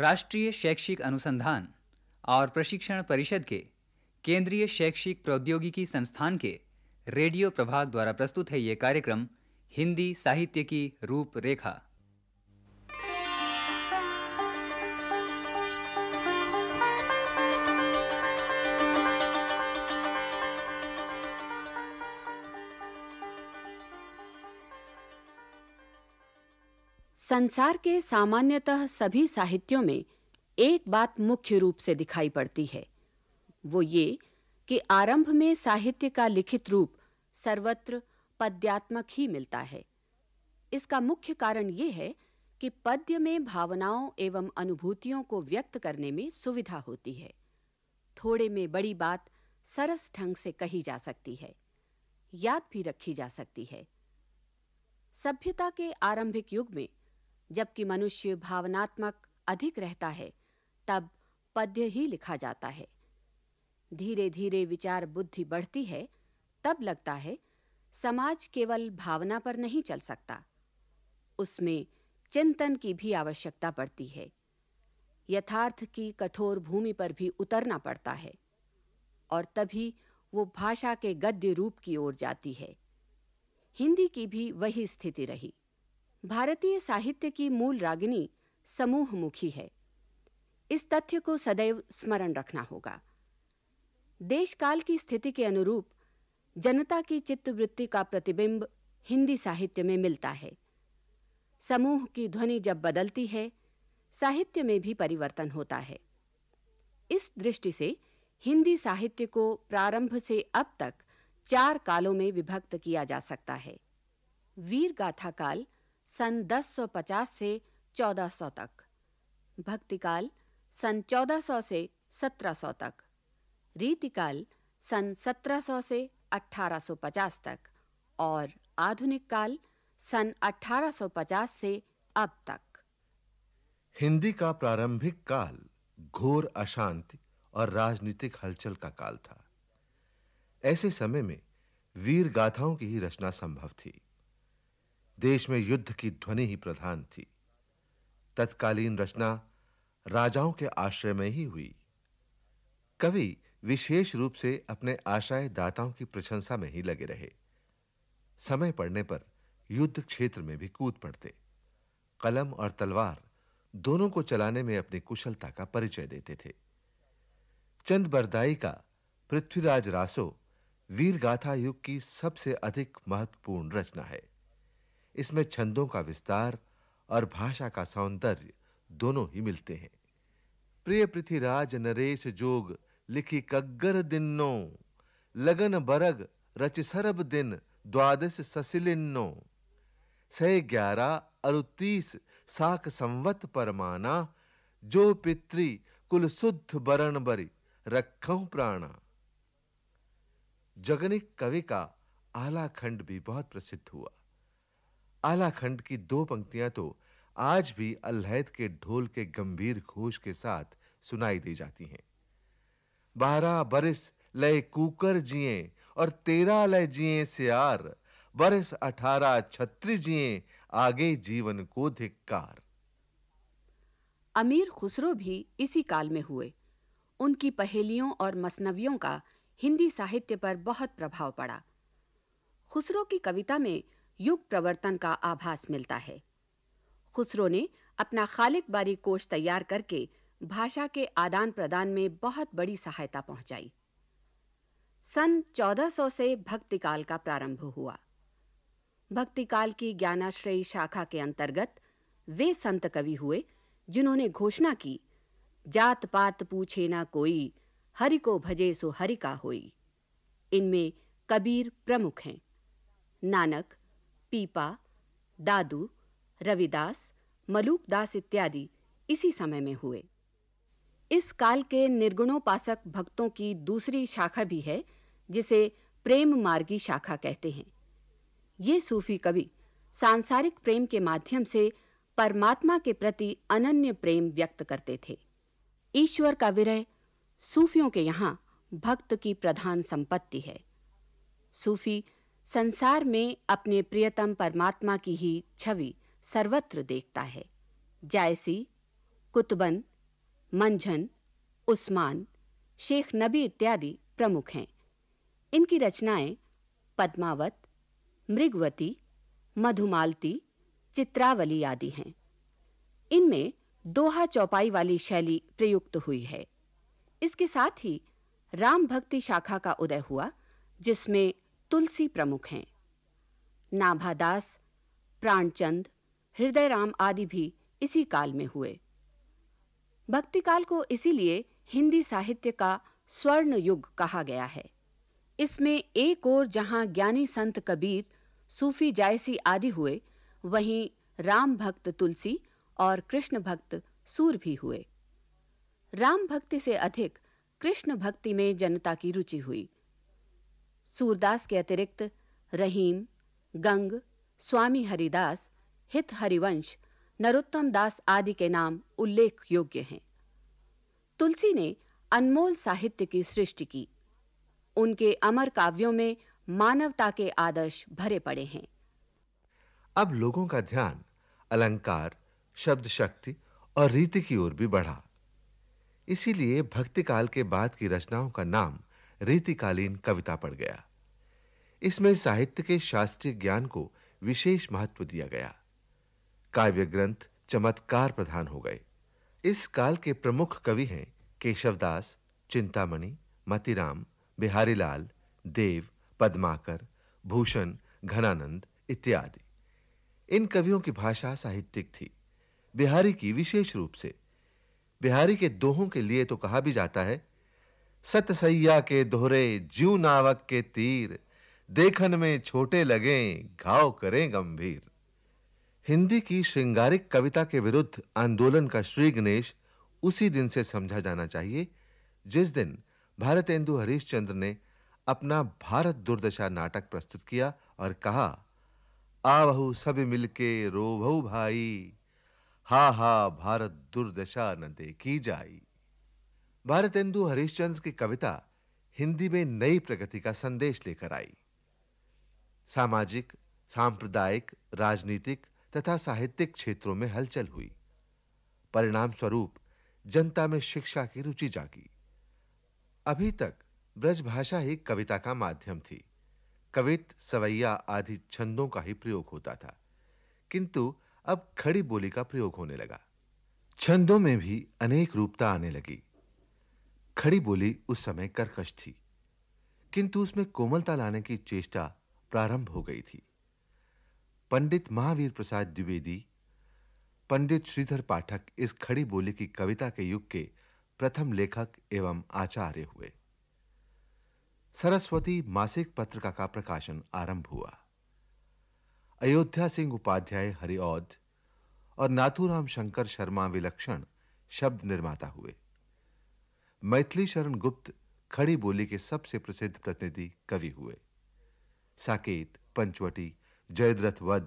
राष्ट्रीय शैक्षिक अनुसंधान और प्रशिक्षण परिषद के केंद्रीय शैक्षिक प्रौद्योगिकी संस्थान के रेडियो प्रभाग द्वारा प्रस्तुत है ये कार्यक्रम हिंदी साहित्य की रूपरेखा संसार के सामान्यतः सभी साहित्यों में एक बात मुख्य रूप से दिखाई पड़ती है वो ये कि आरंभ में साहित्य का लिखित रूप सर्वत्र पद्यात्मक ही मिलता है इसका मुख्य कारण ये है कि पद्य में भावनाओं एवं अनुभूतियों को व्यक्त करने में सुविधा होती है थोड़े में बड़ी बात सरस ढंग से कही जा सकती है याद भी रखी जा सकती है सभ्यता के आरंभिक युग में जबकि मनुष्य भावनात्मक अधिक रहता है तब पद्य ही लिखा जाता है धीरे धीरे विचार बुद्धि बढ़ती है तब लगता है समाज केवल भावना पर नहीं चल सकता उसमें चिंतन की भी आवश्यकता पड़ती है यथार्थ की कठोर भूमि पर भी उतरना पड़ता है और तभी वो भाषा के गद्य रूप की ओर जाती है हिंदी की भी वही स्थिति रही भारतीय साहित्य की मूल रागिनी समूहमुखी है इस तथ्य को सदैव स्मरण रखना होगा देश काल की स्थिति के अनुरूप जनता की चित्तवृत्ति का प्रतिबिंब हिंदी साहित्य में मिलता है समूह की ध्वनि जब बदलती है साहित्य में भी परिवर्तन होता है इस दृष्टि से हिंदी साहित्य को प्रारंभ से अब तक चार कालों में विभक्त किया जा सकता है वीर गाथा काल सन 1050 से 1400 तक भक्तिकाल सन 1400 से 1700 तक रीतिकाल सन 1700 से 1850 तक और आधुनिक काल सन 1850 से अब तक हिंदी का प्रारंभिक काल घोर अशांति और राजनीतिक हलचल का काल था ऐसे समय में वीर गाथाओं की ही रचना संभव थी देश में युद्ध की ध्वनि ही प्रधान थी तत्कालीन रचना राजाओं के आश्रय में ही हुई कवि विशेष रूप से अपने आश्रय दाताओं की प्रशंसा में ही लगे रहे समय पड़ने पर युद्ध क्षेत्र में भी कूद पड़ते कलम और तलवार दोनों को चलाने में अपनी कुशलता का परिचय देते थे चंद बरदाई का पृथ्वीराज रासो वीर गाथा युग की सबसे अधिक महत्वपूर्ण रचना है इसमें छंदों का विस्तार और भाषा का सौंदर्य दोनों ही मिलते हैं प्रिय पृथ्वीराज नरेश जोग लिखी कग्गर दिन्नो लगन बरग रच सरब दिन द्वादश ससिलिन्नो सय और 30 साक संवत परमाना जो पित्री कुल शुद्ध बरण बरि रखौ प्राणा जगनिक कवि का आला खंड भी बहुत प्रसिद्ध हुआ आलाखंड की दो पंक्तियां तो आज भी अलहैद के ढोल के गंभीर घोष के साथ सुनाई दी जाती हैं बारह बरस लय कूकर जिए और तेरह लय जिए सियार बरस अठारह छत्तीस जिए आगे जीवन को धिक्कार अमीर खुसरो भी इसी काल में हुए उनकी पहेलियों और मसनवियों का हिंदी साहित्य पर बहुत प्रभाव पड़ा खुसरो की कविता में युग प्रवर्तन का आभास मिलता है खुसरो ने अपना खालिक बारी कोश तैयार करके भाषा के आदान प्रदान में बहुत बड़ी सहायता पहुंचाई सन 1400 से भक्ति काल का प्रारंभ हुआ भक्ति काल की ज्ञानाश्रयी शाखा के अंतर्गत वे संत कवि हुए जिन्होंने घोषणा की जात पात पूछे ना कोई हरि को भजे सो हरि का होई इनमें कबीर प्रमुख हैं नानक पीपा दादू रविदास मलूकदास इत्यादि इसी समय में हुए इस काल के निर्गुणोपासक भक्तों की दूसरी शाखा भी है जिसे प्रेम मार्गी शाखा कहते हैं ये सूफी कवि सांसारिक प्रेम के माध्यम से परमात्मा के प्रति अनन्य प्रेम व्यक्त करते थे ईश्वर का विरह सूफियों के यहाँ भक्त की प्रधान संपत्ति है सूफी संसार में अपने प्रियतम परमात्मा की ही छवि सर्वत्र देखता है जायसी कुतबन मंझन उस्मान शेख नबी इत्यादि प्रमुख हैं इनकी रचनाएं पद्मावत मृगवती मधुमालती चित्रावली आदि हैं इनमें दोहा चौपाई वाली शैली प्रयुक्त हुई है इसके साथ ही राम भक्ति शाखा का उदय हुआ जिसमें तुलसी प्रमुख हैं नाभादास प्राणचंद हृदयराम आदि भी इसी काल में हुए भक्ति काल को इसीलिए हिंदी साहित्य का स्वर्ण युग कहा गया है इसमें एक ओर जहां ज्ञानी संत कबीर सूफी जायसी आदि हुए वहीं राम भक्त तुलसी और कृष्ण भक्त सूर भी हुए राम भक्ति से अधिक कृष्ण भक्ति में जनता की रुचि हुई सूरदास के अतिरिक्त रहीम गंग स्वामी हरिदास हित हरिवंश नरोत्तम दास आदि के नाम उल्लेख योग्य हैं तुलसी ने अनमोल साहित्य की सृष्टि की उनके अमर काव्यों में मानवता के आदर्श भरे पड़े हैं अब लोगों का ध्यान अलंकार शब्द शक्ति और रीति की ओर भी बढ़ा इसीलिए भक्ति काल के बाद की रचनाओं का नाम रीतिकालीन कविता पढ़ गया इसमें साहित्य के शास्त्रीय ज्ञान को विशेष महत्व दिया गया काव्य ग्रंथ चमत्कार प्रधान हो गए इस काल के प्रमुख कवि हैं केशवदास चिंतामणि मतिराम बिहारीलाल देव पद्माकर भूषण घनानंद इत्यादि इन कवियों की भाषा साहित्यिक थी बिहारी की विशेष रूप से बिहारी के दोहों के लिए तो कहा भी जाता है सतसैया के दोहरे जीव नावक के तीर देखन में छोटे लगे घाव करें गंभीर हिंदी की श्रृंगारिक कविता के विरुद्ध आंदोलन का श्री गणेश उसी दिन से समझा जाना चाहिए जिस दिन भारतेंदु हरिश्चंद्र ने अपना भारत दुर्दशा नाटक प्रस्तुत किया और कहा आवहु सब मिलके रोवहु भाई हा हा भारत दुर्दशा न देखी जाई भारतेंदु हरिश्चंद्र की कविता हिंदी में नई प्रगति का संदेश लेकर आई सामाजिक सांप्रदायिक राजनीतिक तथा साहित्यिक क्षेत्रों में हलचल हुई परिणाम स्वरूप जनता में शिक्षा की रुचि जागी अभी तक ब्रजभाषा ही कविता का माध्यम थी कवित सवैया आदि छंदों का ही प्रयोग होता था किंतु अब खड़ी बोली का प्रयोग होने लगा छंदों में भी अनेक रूपता आने लगी खड़ी बोली उस समय कर्कश थी किंतु उसमें कोमलता लाने की चेष्टा प्रारंभ हो गई थी पंडित महावीर प्रसाद द्विवेदी पंडित श्रीधर पाठक इस खड़ी बोली की कविता के युग के प्रथम लेखक एवं आचार्य हुए सरस्वती मासिक पत्रिका का प्रकाशन आरंभ हुआ अयोध्या सिंह उपाध्याय हरिऔध और नाथूराम शंकर शर्मा विलक्षण शब्द निर्माता हुए मैथिली शरण गुप्त खड़ी बोली के सबसे प्रसिद्ध प्रतिनिधि कवि हुए साकेत पंचवटी जयद्रथ वध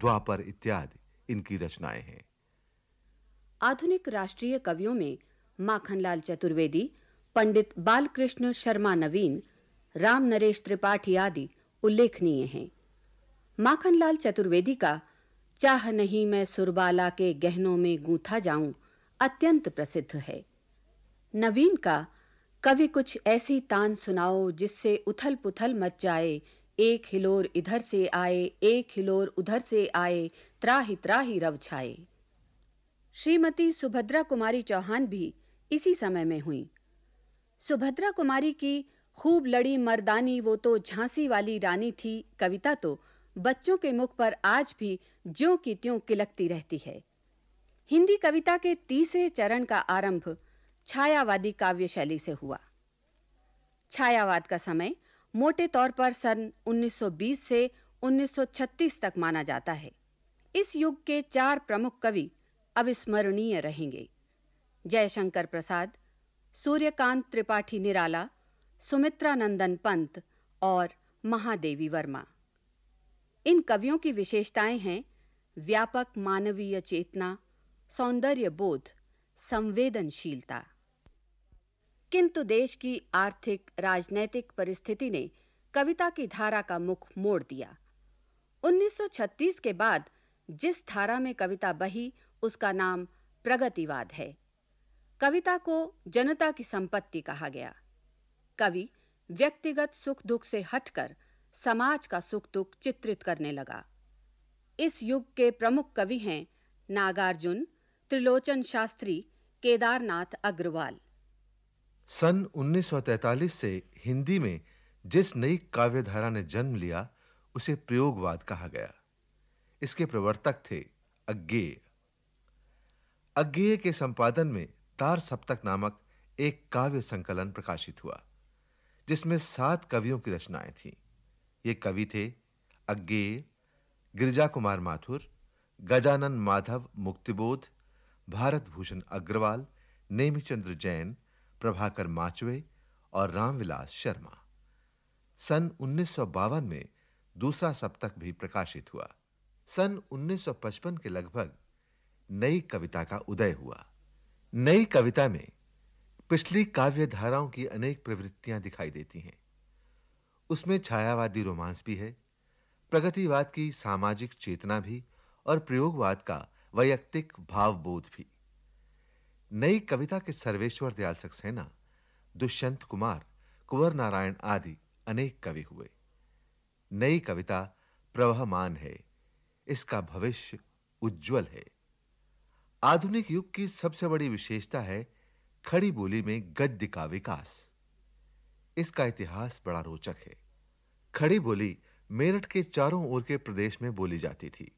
द्वापर इत्यादि इनकी रचनाएं हैं आधुनिक राष्ट्रीय कवियों में माखनलाल चतुर्वेदी पंडित बालकृष्ण शर्मा नवीन राम नरेश त्रिपाठी आदि उल्लेखनीय हैं माखनलाल चतुर्वेदी का चाह नहीं मैं सुरबाला के गहनों में गूंथा जाऊं अत्यंत प्रसिद्ध है नवीन का कवि कुछ ऐसी तान सुनाओ जिससे उथल पुथल मच जाए एक हिलोर इधर से आए एक हिलोर उधर से आए त्राही त्राही रव छाए श्रीमती सुभद्रा कुमारी चौहान भी इसी समय में हुई सुभद्रा कुमारी की खूब लड़ी मर्दानी वो तो झांसी वाली रानी थी कविता तो बच्चों के मुख पर आज भी ज्यों की त्यों किलकती रहती है हिंदी कविता के तीसरे चरण का आरंभ छायावादी काव्य शैली से हुआ छायावाद का समय मोटे तौर पर सन 1920 से 1936 तक माना जाता है इस युग के चार प्रमुख कवि अविस्मरणीय रहेंगे जयशंकर प्रसाद सूर्यकांत त्रिपाठी निराला सुमित्रा नंदन पंत और महादेवी वर्मा इन कवियों की विशेषताएं हैं व्यापक मानवीय चेतना सौंदर्य बोध संवेदनशीलता किंतु देश की आर्थिक राजनैतिक परिस्थिति ने कविता की धारा का मुख मोड़ दिया 1936 के बाद जिस धारा में कविता बही उसका नाम प्रगतिवाद है कविता को जनता की संपत्ति कहा गया कवि व्यक्तिगत सुख दुख से हटकर समाज का सुख दुख चित्रित करने लगा इस युग के प्रमुख कवि हैं नागार्जुन त्रिलोचन शास्त्री केदारनाथ अग्रवाल सन 1943 से हिंदी में जिस नई काव्य धारा ने जन्म लिया उसे प्रयोगवाद कहा गया इसके प्रवर्तक थे अज्ञेय अज्ञेय के संपादन में तार सप्तक नामक एक काव्य संकलन प्रकाशित हुआ जिसमें सात कवियों की रचनाएं थीं ये कवि थे अज्ञेय गिरिजा कुमार माथुर गजानन माधव मुक्तिबोध भारत भूषण अग्रवाल नेमीचंद्र जैन प्रभाकर माचवे और रामविलास शर्मा सन 1952 में दूसरा सप्तक भी प्रकाशित हुआ सन 1955 के लगभग नई कविता का उदय हुआ नई कविता में पिछली काव्य धाराओं की अनेक प्रवृत्तियां दिखाई देती हैं उसमें छायावादी रोमांस भी है प्रगतिवाद की सामाजिक चेतना भी और प्रयोगवाद का वैयक्तिक भावबोध भी नई कविता के सर्वेश्वर दयाल सक्सेना दुष्यंत कुमार कुंवर नारायण आदि अनेक कवि हुए नई कविता प्रवाहमान है इसका भविष्य उज्जवल है आधुनिक युग की सबसे बड़ी विशेषता है खड़ी बोली में गद्य का विकास इसका इतिहास बड़ा रोचक है खड़ी बोली मेरठ के चारों ओर के प्रदेश में बोली जाती थी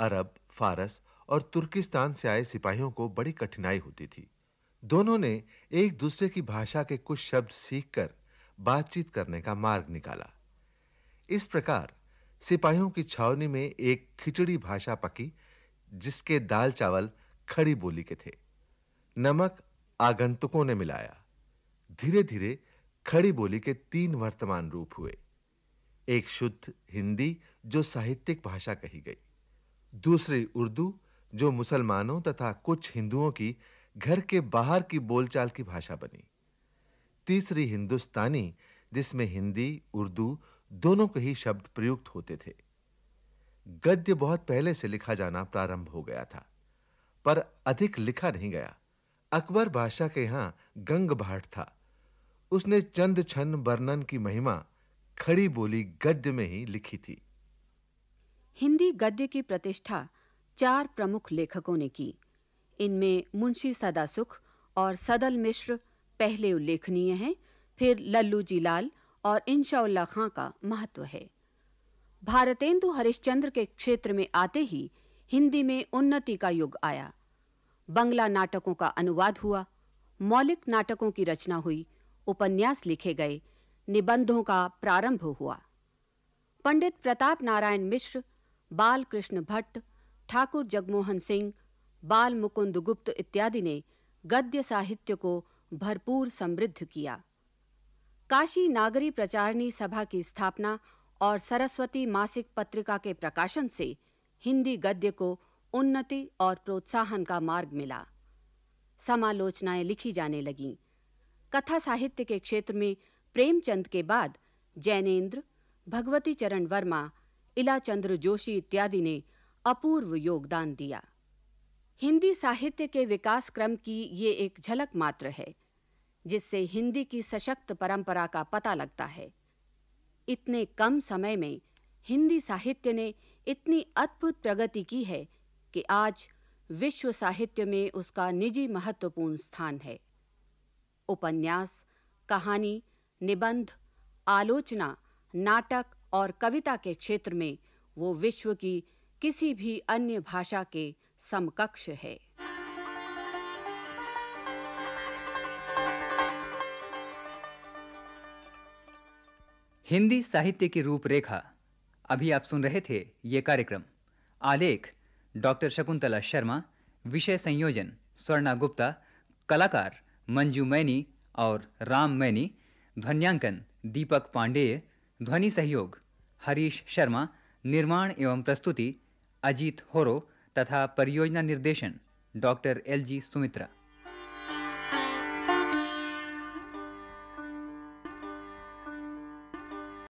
अरब फारस और तुर्किस्तान से आए सिपाहियों को बड़ी कठिनाई होती थी दोनों ने एक दूसरे की भाषा के कुछ शब्द सीखकर बातचीत करने का मार्ग निकाला इस प्रकार सिपाहियों की छावनी में एक खिचड़ी भाषा पकी जिसके दाल चावल खड़ी बोली के थे नमक आगंतुकों ने मिलाया धीरे-धीरे खड़ी बोली के तीन वर्तमान रूप हुए एक शुद्ध हिंदी जो साहित्यिक भाषा कही गई दूसरी उर्दू जो मुसलमानों तथा कुछ हिंदुओं की घर के बाहर की बोलचाल की भाषा बनी तीसरी हिंदुस्तानी जिसमें हिंदी उर्दू दोनों के ही शब्द प्रयुक्त होते थे गद्य बहुत पहले से लिखा जाना प्रारंभ हो गया था पर अधिक लिखा नहीं गया अकबर बादशाह के यहां गंग भाट था उसने चंद छन वर्णन की महिमा खड़ी बोली गद्य में ही लिखी थी हिंदी गद्य की प्रतिष्ठा चार प्रमुख लेखकों ने की इनमें मुंशी सदासुख और सदल मिश्र पहले उल्लेखनीय हैं फिर लल्लू जी लाल और इनशाउल्ला खां का महत्व है भारतेंदु हरिश्चंद्र के क्षेत्र में आते ही हिंदी में उन्नति का युग आया बंगला नाटकों का अनुवाद हुआ मौलिक नाटकों की रचना हुई उपन्यास लिखे गए निबंधों का प्रारंभ हुआ पंडित प्रताप नारायण मिश्र बालकृष्ण भट्ट ठाकुर जगमोहन सिंह बाल मुकुंद गुप्त इत्यादि ने गद्य साहित्य को भरपूर समृद्ध किया काशी नागरी प्रचारणी सभा की स्थापना और सरस्वती मासिक पत्रिका के प्रकाशन से हिंदी गद्य को उन्नति और प्रोत्साहन का मार्ग मिला समालोचनाएं लिखी जाने लगीं कथा साहित्य के क्षेत्र में प्रेमचंद के बाद जैनेन्द्र भगवती चरण वर्मा इलाचंद्र जोशी इत्यादि ने अपूर्व योगदान दिया हिंदी साहित्य के विकास क्रम की ये एक झलक मात्र है जिससे हिंदी की सशक्त परंपरा का पता लगता है इतने कम समय में हिंदी साहित्य ने इतनी अद्भुत प्रगति की है कि आज विश्व साहित्य में उसका निजी महत्वपूर्ण स्थान है उपन्यास कहानी निबंध आलोचना नाटक और कविता के क्षेत्र में वो विश्व की किसी भी अन्य भाषा के समकक्ष है हिंदी साहित्य की रूपरेखा अभी आप सुन रहे थे ये कार्यक्रम आलेख डॉक्टर शकुंतला शर्मा विषय संयोजन स्वर्णा गुप्ता कलाकार मंजू मैनी और राम मैनी ध्वन्यांकन दीपक पांडेय ध्वनि सहयोग हरीश शर्मा निर्माण एवं प्रस्तुति अजीत होरो तथा परियोजना निर्देशन डॉक्टर एल जी सुमित्रा